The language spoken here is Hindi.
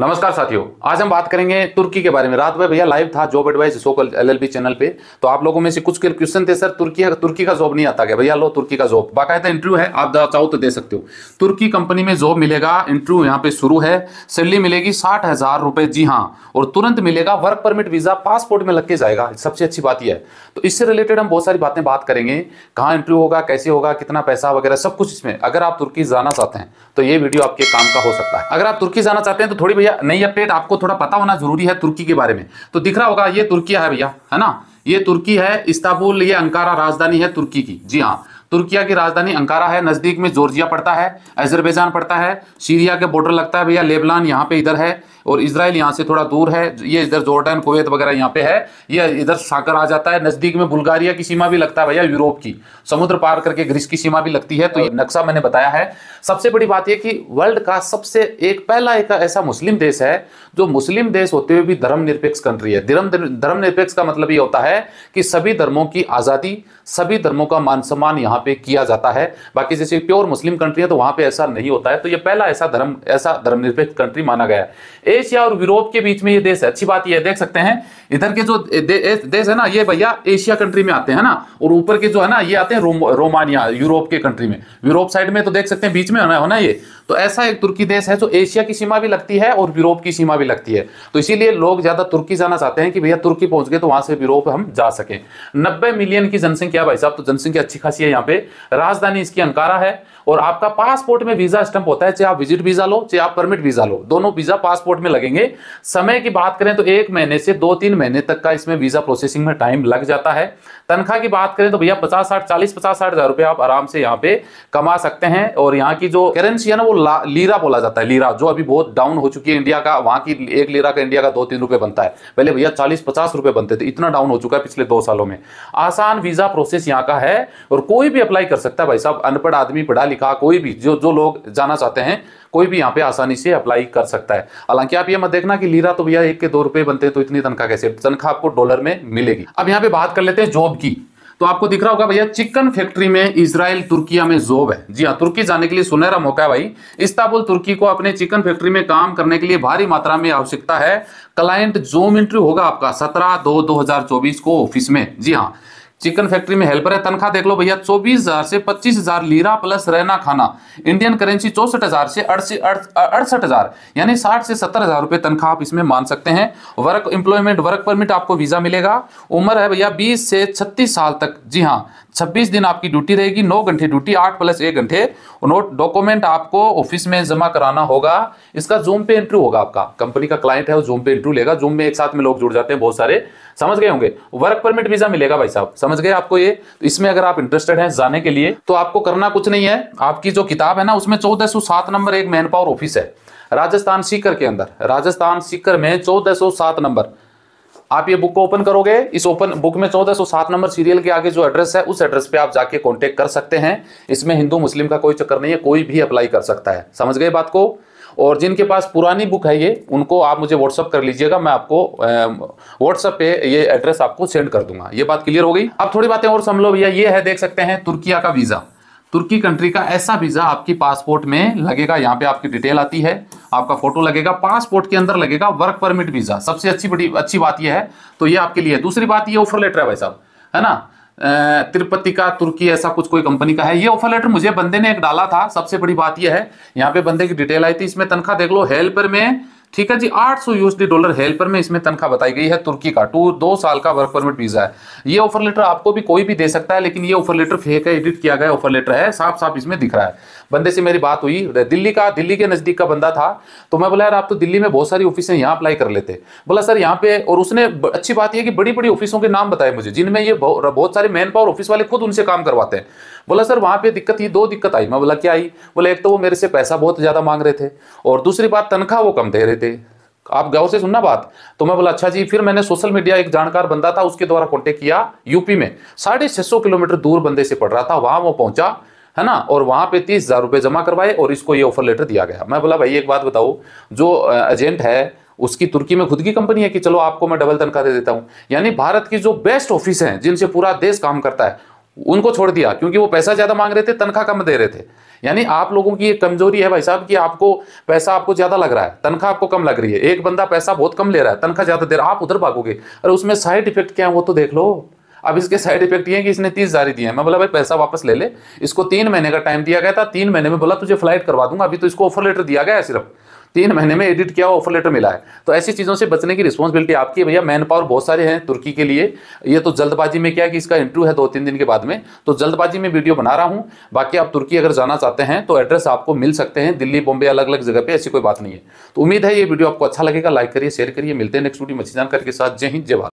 नमस्कार साथियों आज हम बात करेंगे तुर्की के बारे में रात में भैया लाइव था job advice social channel पे तो आप लोगों में से कुछ के क्वेश्चन थे सर तुर्की तुर्की का जॉब नहीं आता क्या भैया लो तुर्की का जॉब बाकायदा इंटरव्यू है आप चाहो तो दे सकते हो तुर्की कंपनी में जॉब मिलेगा इंटरव्यू यहाँ पे शुरू है सैलरी मिलेगी साठ हजार रुपए जी हाँ और तुरंत मिलेगा वर्क परमिट वीजा पासपोर्ट में लग के जाएगा सबसे अच्छी बात यह है तो इससे रिलेटेड हम बहुत सारी बातें बात करेंगे कहाँ इंटरव्यू होगा कैसे होगा कितना पैसा वगैरह सब कुछ इसमें अगर आप तुर्की जाना चाहते हैं तो ये वीडियो आपके काम का हो सकता है अगर आप तुर्की जाना चाहते हैं तो थोड़ी ये नई अपडेट आपको थोड़ा पता होना जरूरी है तुर्की के बारे में तो दिख रहा होगा ये तुर्की है भैया है ना ये तुर्की है इस्ताबुल ये अंकारा राजधानी है तुर्की की जी हाँ तुर्किया की राजधानी अंकारा है नज़दीक में जॉर्जिया पड़ता है अजरबैजान पड़ता है सीरिया के बॉर्डर लगता है भैया लेबनान यहाँ पे इधर है और इसराइल यहाँ से थोड़ा दूर है ये इधर जॉर्डन कुवैत वगैरह यहाँ पे है ये इधर सागर आ जाता है नज़दीक में बुल्गारिया की सीमा भी लगता है भैया यूरोप की समुद्र पार करके ग्रीस की सीमा भी लगती है तो ये नक्शा मैंने बताया है सबसे बड़ी बात यह कि वर्ल्ड का सबसे एक पहला एक ऐसा मुस्लिम देश है जो मुस्लिम देश होते हुए भी धर्मनिरपेक्ष कंट्री है धर्मनिरपेक्ष का मतलब ये होता है कि सभी धर्मों की आज़ादी सभी धर्मों का मान सम्मान यहाँ पे किया जाता है बाकी जैसे प्योर मुस्लिम कंट्री है तो वहाँ पे ऐसा नहीं होता है तो ये पहला ऐसा धर्म ऐसा धर्मनिरपेक्ष कंट्री माना गया है एशिया और यूरोप के बीच में ये देश है अच्छी बात ये देख सकते हैं इधर के जो दे, देश है ना ये भैया एशिया कंट्री में आते हैं ना और ऊपर के जो है ना ये आते हैं रोम, रोमानिया यूरोप के कंट्री में यूरोप साइड में तो देख सकते हैं बीच में होना होना ये तो ऐसा एक तुर्की देश है जो एशिया की सीमा भी लगती है और यूरोप की सीमा भी लगती है तो इसीलिए लोग ज्यादा तुर्की जाना चाहते हैं कि भैया तुर्की पहुंच गए तो वहां से यूरोप हम जा सके नब्बे मिलियन की जनसंख्या भाई साहब तो जनसंख्या अच्छी खासी है यहाँ पे राजधानी इसकी अंकारा है और आपका पासपोर्ट में वीजा स्टंप होता है चाहे आप विजिट वीजा लो चाहे आप परमिट वीजा लो दोनों वीजा पासपोर्ट में लगेंगे समय की बात करें तो एक महीने से दो तीन महीने तक का इसमें वीजा प्रोसेसिंग में टाइम लग जाता है तनख्वाह की बात करें तो भैया पचास साठ चालीस पचास साठ हजार रुपये आप आराम से यहाँ पे कमा सकते हैं और यहाँ की जो करेंसी है ना वो लीरा बोला जाता है लीरा जो अभी बहुत डाउन हो चुकी है इंडिया का वहाँ की एक लीरा का इंडिया का दो तीन रुपये बनता है पहले भैया चालीस पचास रुपये बनते थे इतना डाउन हो चुका है पिछले दो सालों में आसान वीजा प्रोसेस यहाँ का है और कोई भी अप्लाई कर सकता है भाई साहब अनपढ़ आदमी पढ़ा लिखा कोई भी जो जो लोग जाना चाहते हैं कोई भी यहाँ पे आसानी से अप्लाई कर सकता है हालांकि आप ये मत देखना कि लीरा तो भैया एक के दो रुपए बनते हैं तो इतनी तनखा कैसे तनखा आपको डॉलर में मिलेगी अब यहाँ पे बात कर लेते हैं जॉब की तो आपको दिख रहा होगा भैया चिकन फैक्ट्री में इसराइल तुर्किया में जॉब है जी हाँ तुर्की जाने के लिए सुनहरा मौका है भाई इस्ताबुल तुर्की को अपने चिकन फैक्ट्री में काम करने के लिए भारी मात्रा में आवश्यकता है क्लाइंट जूम इंटरव्यू होगा आपका सत्रह दो दो हजार चौबीस को ऑफिस में जी हाँ चिकन फैक्ट्री में हेल्पर है तनखा देख लो भैया चौबीस हजार से पच्चीस हजार लीरा प्लस रहना खाना इंडियन करेंसी चौसठ हजार से अड़सठ हजार यानी साठ से सत्तर हजार रुपए तनखा आप इसमें मान सकते हैं वर्क एम्प्लॉयमेंट वर्क परमिट आपको वीजा मिलेगा उम्र है भैया बीस से छत्तीस साल तक जी हाँ छब्बीस दिन आपकी ड्यूटी रहेगी नौ घंटे ड्यूटी आठ प्लस एक घंटे नोट डॉक्यूमेंट आपको ऑफिस में जमा कराना होगा इसका जूम पे इंटरव्यू होगा आपका कंपनी का क्लाइंट है वो जूम पे इंटरव्यू लेगा जूम में एक साथ में लोग जुड़ जाते हैं बहुत सारे समझ गए होंगे वर्क परमिट वीजा मिलेगा भाई साहब समझ गए आपको ये तो इसमें अगर आप इंटरेस्टेड हैं जाने के लिए तो आपको करना कुछ नहीं है आपकी जो किताब है ना उसमें चौदह सौ सात नंबर एक मैन पावर ऑफिस है राजस्थान सीकर के अंदर राजस्थान सीकर में चौदह सौ सात नंबर आप ये बुक को ओपन करोगे इस ओपन बुक में चौदह सौ सात नंबर सीरियल के आगे जो एड्रेस है उस एड्रेस पे आप जाके कॉन्टेक्ट कर सकते हैं इसमें हिंदू मुस्लिम का कोई चक्कर नहीं है कोई भी अप्लाई कर सकता है समझ गए बात को और जिनके पास पुरानी बुक है ये उनको आप मुझे व्हाट्सअप कर लीजिएगा मैं आपको व्हाट्सअप पे ये एड्रेस आपको सेंड कर दूंगा ये बात क्लियर हो गई अब थोड़ी बातें और समझ लो भैया ये है देख सकते हैं तुर्किया का वीज़ा तुर्की कंट्री का ऐसा वीज़ा आपकी पासपोर्ट में लगेगा यहाँ पे आपकी डिटेल आती है आपका फोटो लगेगा पासपोर्ट के अंदर लगेगा वर्क परमिट वीज़ा सबसे अच्छी बड़ी अच्छी बात यह है तो ये आपके लिए दूसरी बात ये ऑफर लेटर है भाई साहब है ना तिरुपति का तुर्की ऐसा कुछ कोई कंपनी का है ये ऑफर लेटर मुझे बंदे ने एक डाला था सबसे बड़ी बात यह है यहाँ पे बंदे की डिटेल आई थी इसमें तनख्वाह देख लो हेल्पर में ठीक है जी 800 सौ यूएसडी डॉलर हेल्पर में इसमें तनख्वाह बताई गई है तुर्की का टू दो साल का वर्क परमिट वीजा है ये ऑफर लेटर आपको भी कोई भी दे सकता है लेकिन ये ऑफर लेटर फेक है एडिट किया गया ऑफर लेटर है साफ साफ इसमें दिख रहा है बंदे से मेरी बात हुई दिल्ली का दिल्ली के नजदीक का बंदा था तो मैं बोला यार आप तो दिल्ली में बहुत सारी ऑफिस यहाँ अप्लाई कर लेते बोला सर यहाँ पे और उसने अच्छी बात यह कि बड़ी बड़ी ऑफिसों के नाम बताए मुझे जिनमें ये बहुत सारे मैन पावर ऑफिस वाले खुद उनसे काम करवाते हैं बोला सर वहाँ पे दिक्कत ये दो दिक्कत आई मैं बोला क्या आई बोला एक तो वो मेरे से पैसा बहुत ज्यादा मांग रहे थे और दूसरी बात तनख्वाह वो कम दे रहे थे आप गाँव से सुनना बात तो मैं बोला अच्छा जी फिर मैंने सोशल मीडिया एक जानकार बंदा था उसके द्वारा कॉन्टेक्ट किया यूपी में साढ़े छह सौ किलोमीटर दूर बंदे से पढ़ रहा था वहां वो पहुंचा है ना और वहां पे तीस हजार रुपए जमा करवाए और इसको ये ऑफर लेटर दिया गया मैं बोला भाई एक बात बताओ जो एजेंट है उसकी तुर्की में खुद की कंपनी है कि चलो आपको मैं डबल तनखा दे देता हूं यानी भारत की जो बेस्ट ऑफिस है जिनसे पूरा देश काम करता है उनको छोड़ दिया क्योंकि वो पैसा ज़्यादा मांग रहे थे तनख्वाह कम दे रहे थे यानी आप लोगों की ये कमजोरी है भाई साहब कि आपको पैसा आपको ज़्यादा लग रहा है तनख्वाह आपको कम लग रही है एक बंदा पैसा बहुत कम ले रहा है तनख्वाह ज़्यादा दे रहा है आप उधर भागोगे अरे उसमें साइड इफेक्ट क्या है वो तो देख लो अब इसके साइड इफेक्ट ये है कि इसने तीस जारी दिए मैं बोला भाई पैसा वापस ले ले इसको तीन महीने का टाइम दिया गया था तीन महीने में बोला तुझे फ्लाइट करवा दूंगा अभी तो इसको ऑफर लेटर दिया गया है सिर्फ तीन महीने में एडिट किया ऑफर लेटर मिला है तो ऐसी चीज़ों से बचने की रिस्पॉन्सिबिलिटी आपकी है भैया मैन पावर बहुत सारे हैं तुर्की के लिए ये तो जल्दबाजी में क्या है कि इसका इंटरव्यू है दो तीन दिन के बाद में तो जल्दबाजी में वीडियो बना रहा हूँ बाकी आप तुर्की अगर जाना चाहते हैं तो एड्रेस आपको मिल सकते हैं दिल्ली बॉम्बे अलग अलग जगह पर ऐसी कोई बात नहीं है तो उम्मीद है ये वीडियो आपको अच्छा लगेगा लाइक करिए शेयर करिए मिलते हैं नेक्स्ट वीडियो मछली जानकारी के साथ जय हिंद जय भारत